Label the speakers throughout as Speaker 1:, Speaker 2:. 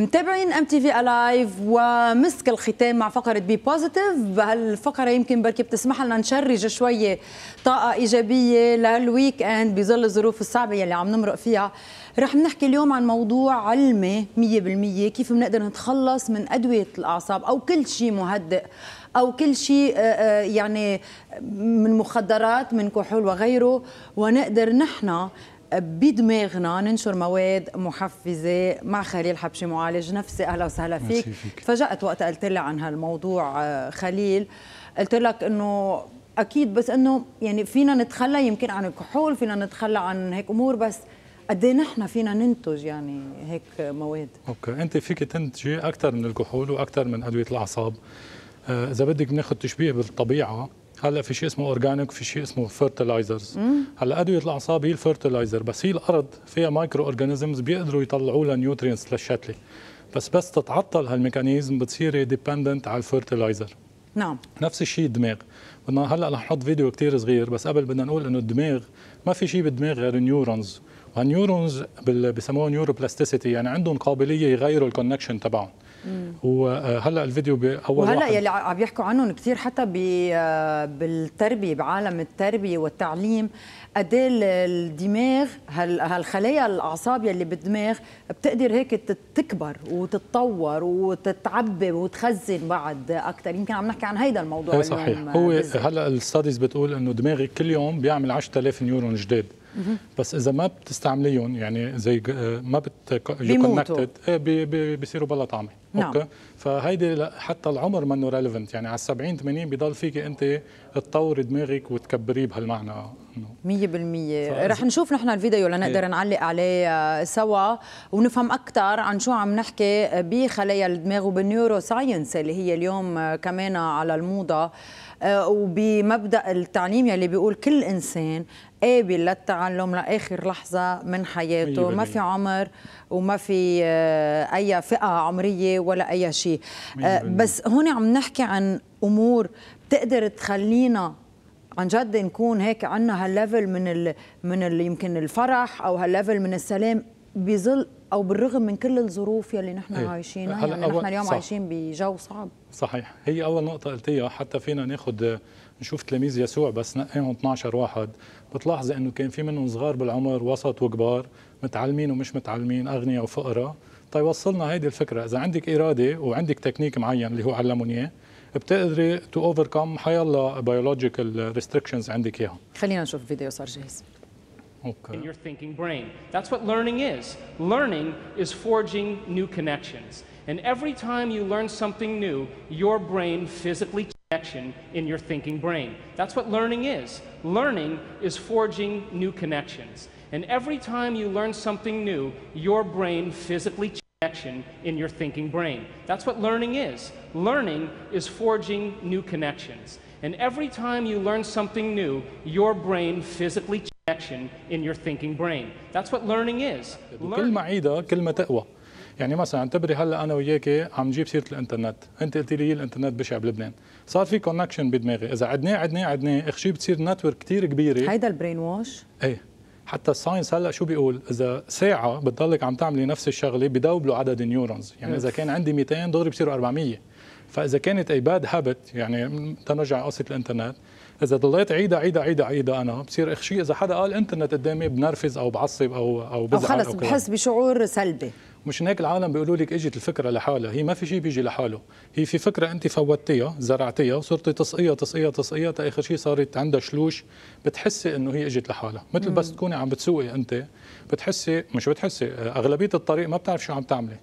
Speaker 1: متابعين ام تي في الايف ومسك الختام مع فقره بي بوزيتيف بهالفقره يمكن بركي بتسمح لنا نشرج شويه طاقه ايجابيه للويك اند بظل الظروف الصعبه يلي عم نمرق فيها رح نحكي اليوم عن موضوع علمي 100% كيف بنقدر نتخلص من ادويه الاعصاب او كل شيء مهدئ او كل شيء آه، آه، يعني من مخدرات من كحول وغيره ونقدر نحن بدماغنا ننشر مواد محفزه مع خليل حبشي معالج نفسي اهلا وسهلا فيك تفاجات وقت قلت لي عن هالموضوع آه، خليل قلت لك انه اكيد بس انه يعني فينا نتخلى يمكن عن الكحول فينا نتخلى عن هيك امور بس قد ايه نحن فينا ننتج يعني هيك مواد
Speaker 2: اوكي انت فيك تنتجي اكثر من الكحول واكثر من ادويه الاعصاب آه، اذا بدك بناخذ تشبيه بالطبيعه هلا في شيء اسمه اورجانيك في شيء اسمه فيرتلايزرز هلا ادويه الاعصاب هي الفيرتلايزر بس هي الارض فيها مايكرو اورجانيزمز بيقدروا يطلعوا لها نيوترينتس للشتله بس بس تتعطل هالميكانيزم بتصيري ديبندنت على الفيرتلايزر نعم نفس الشيء الدماغ بدنا هلا رح نحط فيديو كتير صغير بس قبل بدنا نقول انه الدماغ ما في شيء بالدماغ غير النيورونز والنيورونز بسموها نيورو بلاستيسيتي يعني عندهم قابليه يغيروا الكونكشن تبعهم وهلا آه، الفيديو باول وهلا واحد يلي
Speaker 1: عم يحكوا عنهم كثير حتى آه، بالتربيه بعالم التربيه والتعليم قد إيه الدماغ هالخلايا الاعصاب يلي بالدماغ بتقدر هيك تكبر وتتطور وتتعبي وتخزن بعد اكثر يمكن عم نحكي عن هيدا الموضوع إيه، صحيح آه، هو
Speaker 2: هلا الستاديز بتقول انه دماغك كل يوم بيعمل 10000 نيورون جديد بس اذا ما بتستعمليهم يعني زي ما بت كونكتد إيه، بيصيروا بلا طعمه نعم. اوكي فهيدي حتى العمر منه ريليفنت يعني على 70 80 بضل فيك انت تطوري دماغك وتكبريه بهالمعنى
Speaker 1: 100% رح نشوف نحن الفيديو لنقدر إيه. نعلق عليه آه، سوا ونفهم اكثر عن شو عم نحكي بخلايا الدماغ وبالنيورو ساينس اللي هي اليوم آه، كمان على الموضه آه، وبمبدا التعليم يلي بيقول كل انسان قابل للتعلم لاخر لحظه من حياته ما في عمر وما في آه، اي فئه عمريه ولا اي شيء آه، بس هون عم نحكي عن امور بتقدر تخلينا عن جد نكون هيك عندنا هالليفل من ال من ال يمكن الفرح او هالليفل من السلام بظل او بالرغم من كل الظروف يلي نحن إيه. عايشينها يعني نحن اليوم صح. عايشين بجو صعب
Speaker 2: صحيح هي اول نقطه قلتيها حتى فينا ناخذ نشوف تلاميذ يسوع بس نقيهم 12 واحد بتلاحظي انه كان في منهم صغار بالعمر وسط وكبار متعلمين ومش متعلمين اغنياء وفقراء تيوصلنا طيب هيدي الفكره اذا عندك اراده وعندك تكنيك معين اللي هو علموني اياه بتقدري تو اوفركم حيالله بايولوجيكال ريستريكشنز عندك اياها
Speaker 1: خلينا نشوف فيديو
Speaker 2: صار جاهز Okay. In your thinking brain. That's what learning is. Learning is forging new connections. And every time you learn something new, your brain physically connection in your thinking brain. That's what learning is. Learning is forging new connections. And every time you learn something new, your brain physically connection in your thinking brain. That's what learning is. Learning is forging new connections. And every time you learn something new, your brain physically connection in your thinking brain. That's what learning is. يعني مثلا اعتبري هلا انا وياك عم نجيب سيره الانترنت انت قلت لي الانترنت بشع بلبنان صار في كونكشن بدماغي اذا عدناه عدناه عدناه اخ شي بتصير نتورك كثير كبيره هيدا البرين واش ايه حتى الساينس هلا شو بيقول اذا ساعه بتضلك عم تعملي نفس الشغله بدوبلوا عدد النيورونز يعني اذا إيه. كان عندي 200 دغري بصيروا 400 فاذا كانت اي باد هابت يعني تنرجع قصه الانترنت اذا ضليت عيدة عيدة عيدة عيدة انا بصير اخشي اذا حدا قال انترنت قدامي بنرفز او بعصب او او بزعل او خلص بحس بشعور سلبي مش هيك العالم بيقولوا لك اجت الفكره لحالها هي ما في شيء بيجي لحاله هي في فكره انت فوتيها زرعتيها وصرتي تسقيها تسقيها تسقيها تاخر شيء صارت عندها شلوش بتحسي انه هي اجت لحالها مثل بس تكوني عم بتسوقي انت بتحسي مش بتحسي اغلبيه الطريق ما بتعرف شو عم تعملي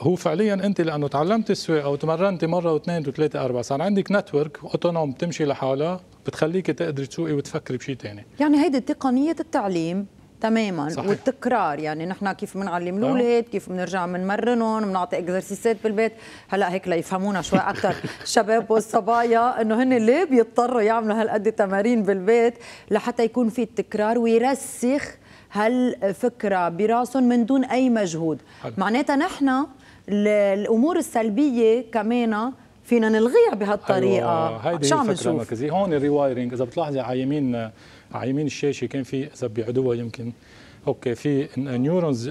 Speaker 2: هو فعليا انت لانه تعلمت السواقه وتمرنتي مره واثنين وثلاثه اربعه صار عندك نتورك اوتونوم بتمشي لحالها بتخليك تقدري تسوقي وتفكري بشيء ثاني
Speaker 1: يعني هيدي تقنيه التعليم تماما صحيح. والتكرار يعني نحن كيف بنعلم آه. الاولاد كيف بنرجع بنمرنهم بنعطي اكزرسيسات بالبيت هلا هيك ليفهمونا شوي اكثر الشباب والصبايا انه هن ليه بيضطروا يعملوا هالقد تمارين بالبيت لحتى يكون في التكرار ويرسخ هالفكره براسهم من دون اي مجهود معناتها نحن الامور السلبيه كمان فينا نلغيها بهالطريقه آه، هيدي شو عم الفكره المركزيه
Speaker 2: هون الريوايرنج اذا بتلاحظي على يمين على يمين الشاشه كان في اذا بيعدوها يمكن اوكي في نيورونز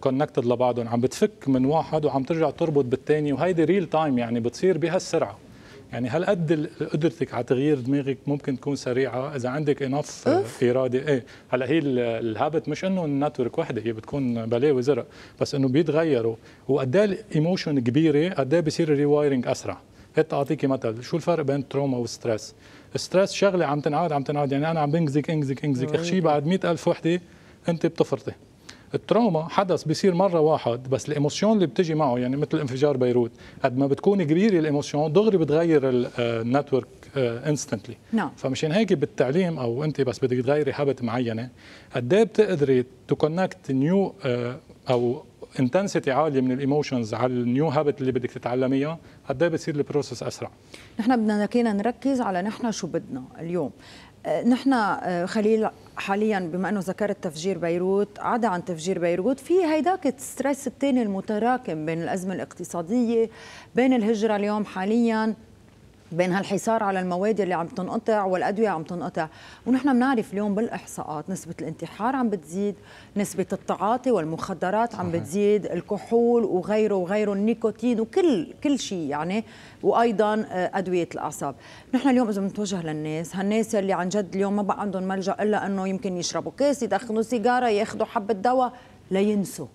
Speaker 2: كونكتد آه، لبعضهم عم بتفك من واحد وعم ترجع تربط بالثاني وهيدي ريل تايم يعني بتصير بهالسرعه يعني هل قد قدرتك على تغيير دماغك ممكن تكون سريعه اذا عندك انف اراده ايه هلا هي الهابت مش انه النتورك وحده هي بتكون بلاوي زرق بس انه بيتغيروا وقد ايه الايموشن كبيره قد ايه بصير الريوايرنج اسرع حتى اعطيكي مثل شو الفرق بين تروما وستريس ستريس شغله عم تنعاد عم تنعاد يعني انا عم بنكزك انكزك انكزك اخشي بعد 100000 وحده انت بتفرطي التروما حدث بيصير مره واحد بس الايموشن اللي بتجي معه يعني مثل انفجار بيروت قد ما بتكون كبيره الايموشن دغري بتغير النتورك انستنتلي آه، آه، نعم فمشان هيك بالتعليم او انت بس بدك تغيري هابت معينه قد ايه بتقدري تكونكت نيو آه، او انتنسيتي عاليه من الايموشنز على النيو هابت اللي بدك تتعلميها قد ايه بتصير البروسس اسرع
Speaker 1: نحن بدنا نركز على نحن شو بدنا اليوم نحن آه، خليل حاليا بما انه ذكرت تفجير بيروت عدا عن تفجير بيروت في هيداك الستريس الثاني المتراكم بين الازمه الاقتصاديه بين الهجره اليوم حاليا بين هالحصار على المواد اللي عم تنقطع والادويه عم تنقطع ونحن بنعرف اليوم بالاحصاءات نسبه الانتحار عم بتزيد نسبه التعاطي والمخدرات عم بتزيد الكحول وغيره وغيره النيكوتين وكل كل شيء يعني وايضا آه، ادويه الاعصاب نحن اليوم اذا بنتوجه للناس هالناس اللي عن جد اليوم ما بقى عندهم ملجا الا انه يمكن يشربوا كاس يدخنوا سيجاره ياخذوا حبه دواء لينسوا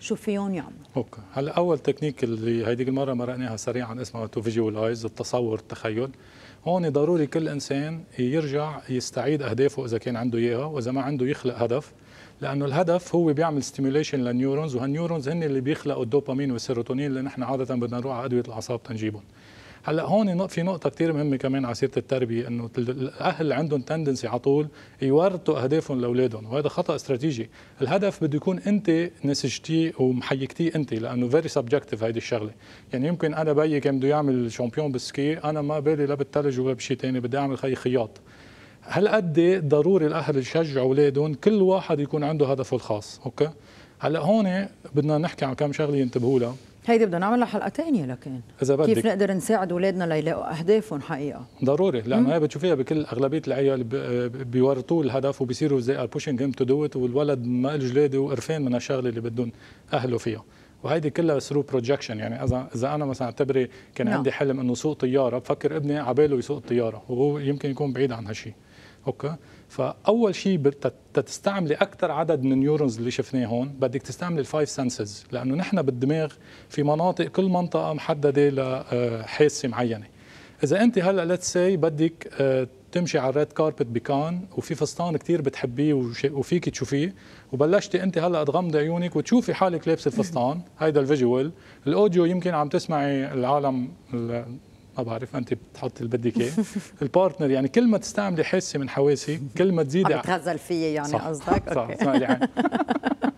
Speaker 1: شو فيهم يعملوا
Speaker 2: اوكي هلا اول تكنيك اللي هيديك المره مرقناها سريعا اسمها تو فيجوالايز التصور التخيل هون ضروري كل انسان يرجع يستعيد اهدافه اذا كان عنده اياها واذا ما عنده يخلق هدف لانه الهدف هو بيعمل ستيميوليشن للنيورونز وهالنيورونز هن اللي بيخلقوا الدوبامين والسيروتونين اللي نحن عاده بدنا نروح على ادويه الاعصاب تنجيبهم هلا هون في نقطه كثير مهمه كمان على سيره التربيه انه الاهل عندهم تندنسي على طول يورثوا اهدافهم لاولادهم وهذا خطا استراتيجي الهدف بده يكون انت نسجتيه ومحيكتيه انت لانه فيري سبجكتيف هيدي الشغله يعني يمكن انا بيي كان بده يعمل شامبيون بالسكي انا ما بالي لا بالثلج ولا بشيء ثاني بدي اعمل خي خياط هل قد ضروري الاهل يشجعوا اولادهم كل واحد يكون عنده هدفه الخاص اوكي هلا هون بدنا نحكي عن كم شغله ينتبهوا لها هيدي بدنا نعملها حلقه ثانيه لكن اذا بدك كيف نقدر
Speaker 1: نساعد اولادنا ليلاقوا اهدافهم حقيقه
Speaker 2: ضروري لانه هي بتشوفيها بكل اغلبيه العيال بيورطوا الهدف وبيصيروا زي ار بوشينج هيم تو دو ات والولد ما جلاده وقرفان من الشغله اللي بدهم اهله فيها وهيدي كلها ثرو بروجكشن يعني اذا اذا انا مثلا اعتبري كان نعم. عندي حلم انه سوق طياره بفكر ابني على باله يسوق الطياره وهو يمكن يكون بعيد عن هالشيء اوكي فاول شيء تستعملي اكثر عدد من النيورونز اللي شفناه هون بدك تستعملي الفايف سنسز لانه نحن بالدماغ في مناطق كل منطقه محدده لحاسه آه، معينه اذا انت هلا ليتس سي بدك آه، تمشي على الريد كاربت بكان وفي فستان كثير بتحبيه وفيك تشوفيه وبلشتي انت هلا تغمضي عيونك وتشوفي حالك لابسه الفستان هيدا الفيجوال الاوديو يمكن عم تسمعي العالم ما بعرف انت بتحط اللي بدك اياه البارتنر يعني كل ما تستعملي حاسه من حواسي كل ما تزيدي بتغزل
Speaker 1: فيي يعني قصدك
Speaker 2: صح صح. اسمعي يعني. عن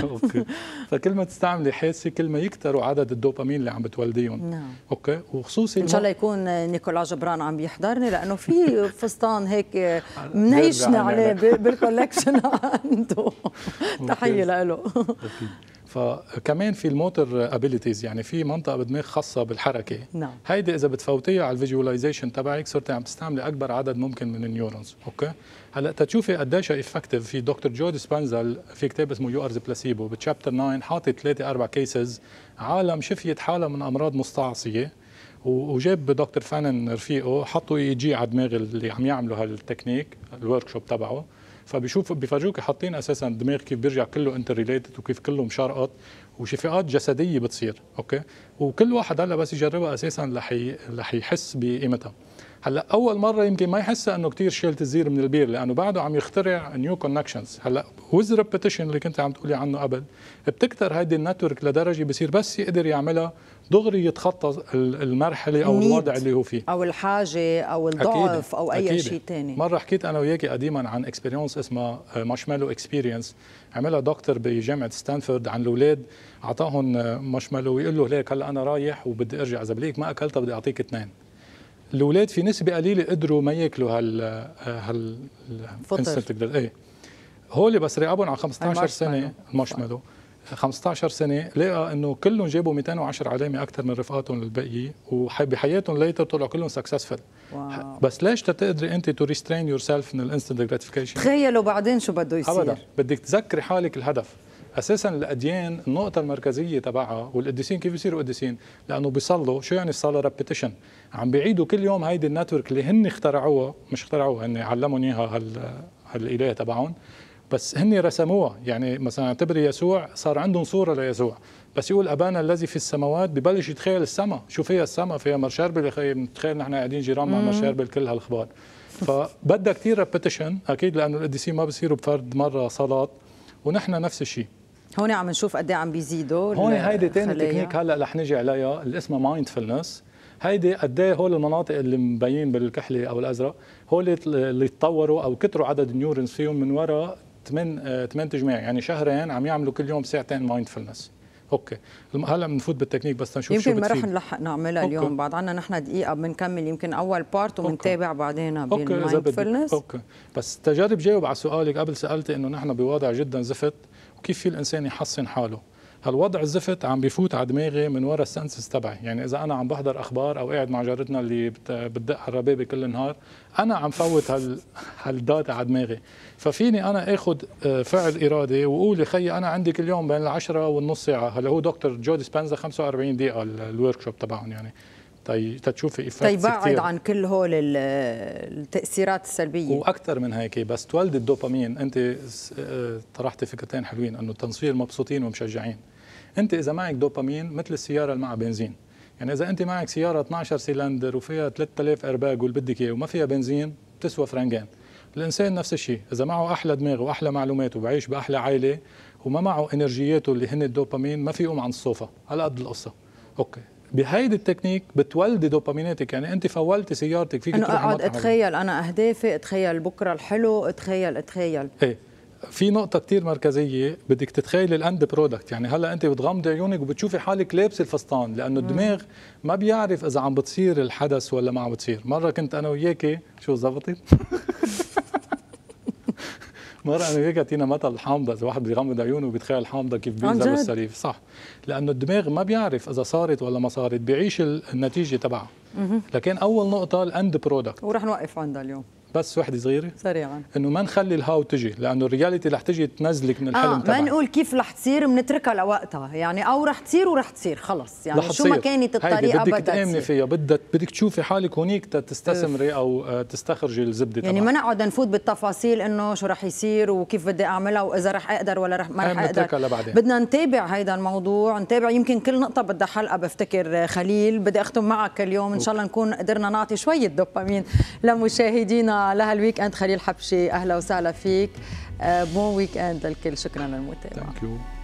Speaker 2: اوكي فكل ما تستعملي حاسه كل ما يكتروا عدد الدوبامين اللي عم بتولديهم نعم اوكي وخصوصي ان شاء الله
Speaker 1: يكون نيكولا جبران عم يحضرني لانه في فستان هيك منيشنا عليه بالكولكشن عنده تحيه له
Speaker 2: فكمان في الموتور ابيليتيز يعني في منطقه بدماغ خاصه بالحركه نعم هيدي اذا بتفوتيها على الفيجواليزيشن تبعك صرتي عم تستعملي اكبر عدد ممكن من النيورونز اوكي هلا تتشوفي قديش افكتيف في دكتور جود سبانزل في كتاب اسمه يو ارز بلاسيبو بتشابتر 9 حاطط ثلاثه اربع كيسز عالم شفيت حالها من امراض مستعصيه وجاب دكتور فانن رفيقه حطوا اي جي على دماغ اللي عم يعملوا هالتكنيك الورك شوب تبعه فبيشوف بفاجئوك حاطين اساسا الدماغ كيف بيرجع كله انتر ريليتد وكيف كله مشارقط وشفاءات جسديه بتصير اوكي وكل واحد هلا بس يجربها اساسا رح رح يحس بقيمتها هلا اول مره يمكن ما يحسها انه كثير شالت الزير من البير لانه بعده عم يخترع نيو كونكشنز هلا ويز ريبيتيشن اللي كنت عم تقولي عنه قبل بتكثر هيدي النتورك لدرجه بصير بس يقدر يعملها دغري يتخطى المرحله او الوضع اللي هو فيه
Speaker 1: او الحاجه او الضعف او اي أكيد. شيء ثاني
Speaker 2: مره حكيت انا وياكي قديما عن اكسبيرينس اسمها ماشميلو اكسبيرينس عملها دكتور بجامعه ستانفورد عن الاولاد اعطاهم ماشميلو ويقول له ليك هلا انا رايح وبدي ارجع اذا بليك ما اكلتها بدي اعطيك اثنين الاولاد في نسبه قليله قدروا ما ياكلوا هال هال الفطر ايه هول بس راقبهم على 15 سنه المشملو 15 سنه لقى انه كلهم جابوا 210 علامه اكثر من رفقاتهم الباقيه وبحياتهم ليتر طلعوا كلهم سكسسفل بس ليش تقدري انت تو ريسترين يور سيلف من الانستنت جراتيفيكيشن تخيلوا بعدين شو بده يصير ابدا بدك تذكري حالك الهدف اساسا الاديان النقطه المركزيه تبعها والقديسين كيف بيصيروا قديسين لانه بيصلوا شو يعني الصلاه ريبيتيشن عم بيعيدوا كل يوم هيدي النتورك اللي هن اخترعوها مش اخترعوها هن علمهم اياها هال هالاله تبعهم بس هن رسموها يعني مثلا اعتبر يسوع صار عندهم صوره ليسوع بس يقول ابانا الذي في السماوات ببلش يتخيل السماء شو فيها السماء فيها مرشاربل بنتخيل نحن قاعدين جيران مع مرشاربل كل هالاخبار فبدها كثير ريبيتيشن اكيد لانه القديسين ما بصيروا بفرد مره صلاه ونحن نفس الشيء هون عم نشوف قد إيه
Speaker 1: عم بيزيدوا هون هيدي ثاني تكنيك
Speaker 2: هلا رح نجي عليها اللي اسمها مايندفولنس هيدي قد ايه هول المناطق اللي مبين بالكحله او الازرق هول اللي تطوروا او كتروا عدد النيورنز فيهم من وراء 8 8 تجميع يعني شهرين عم يعملوا كل يوم ساعتين مايندفولنس اوكي هلا بنفوت بالتكنيك بس تنشوف يمكن شو يمكن ما رح
Speaker 1: نلحق نعملها اليوم بعد عنا نحن دقيقه بنكمل يمكن اول بارت وبنتابع بعدين بالمايندفولنس اوكي
Speaker 2: بس تجارب جاوب على سؤالك قبل سالتي انه نحن بوضع جدا زفت وكيف في الانسان يحصن حاله هالوضع الزفت عم بفوت على دماغي من وراء السنسز تبعي يعني اذا انا عم بحضر اخبار او قاعد مع جارتنا اللي بتدق على الربابه كل النهار انا عم فوت هال هالداتا على دماغي ففيني انا اخذ آه، فعل ارادي واقول يا خيي انا عندي كل يوم بين العشرة والنص ساعه هلا هو دكتور جو ديسبنزا 45 دقيقه الورك شوب تبعهم يعني طيب تشوفي طيب بعد كتير. عن
Speaker 1: كل هول التاثيرات السلبيه
Speaker 2: واكثر من هيك بس تولد الدوبامين انت آه، طرحتي فكرتين حلوين انه تنصير مبسوطين ومشجعين انت اذا معك دوبامين مثل السياره اللي معها بنزين يعني اذا انت معك سياره 12 سلندر وفيها 3000 ارباج واللي بدك اياه وما فيها بنزين بتسوى فرنجان الانسان نفس الشيء اذا معه احلى دماغ واحلى معلومات وبعيش باحلى عائله وما معه انرجياته اللي هن الدوبامين ما في يقوم عن الصوفه على قد القصه اوكي بهيدي التكنيك بتولدي دوباميناتك يعني انت فولتي سيارتك فيك انه اقعد اتخيل
Speaker 1: انا اهدافي اتخيل بكره الحلو اتخيل اتخيل
Speaker 2: ايه في نقطة كتير مركزية بدك تتخيلي الاند برودكت يعني هلا انت بتغمضي عيونك وبتشوفي حالك لابسة الفستان لانه الدماغ ما بيعرف اذا عم بتصير الحدث ولا ما عم بتصير، مرة كنت انا وياكي شو زبطت؟ مرة أنا هيك اعطينا مثل الحامضة إذا واحد بيغمض عيونه وبيتخيل الحامضة كيف بينزل بالسليف صح لأنه الدماغ ما بيعرف إذا صارت ولا ما صارت بيعيش النتيجة تبعها لكن اول نقطه الاند برودكت
Speaker 1: وراح نوقف عندها اليوم
Speaker 2: بس وحده صغيره سريعا انه ما نخلي الهاو تجي لانه الرياليتي رح تجي تنزلك من الحلم آه ما نقول
Speaker 1: كيف رح تصير بنتركها لوقتها يعني او رح تصير ورح تصير خلص يعني شو ما كانت الطريقه بدك بدك تامني فيها
Speaker 2: بدك بدك تشوفي حالك هونيك تستثمري او آه، تستخرجي الزبده يعني ما
Speaker 1: نقعد نفوت بالتفاصيل انه شو رح يصير وكيف بدي اعملها واذا رح اقدر ولا رح ما رح إيه، اقدر لبعدين. بدنا نتابع هيدا الموضوع نتابع يمكن كل نقطه بدها حلقه بفتكر خليل بدي اختم معك اليوم ان شاء الله نكون قدرنا نعطي شويه دوبامين لمشاهدينا لها الويك اند خليل حبشي اهلا وسهلا فيك آه، بون ويك اند للكل شكرا للمتابعه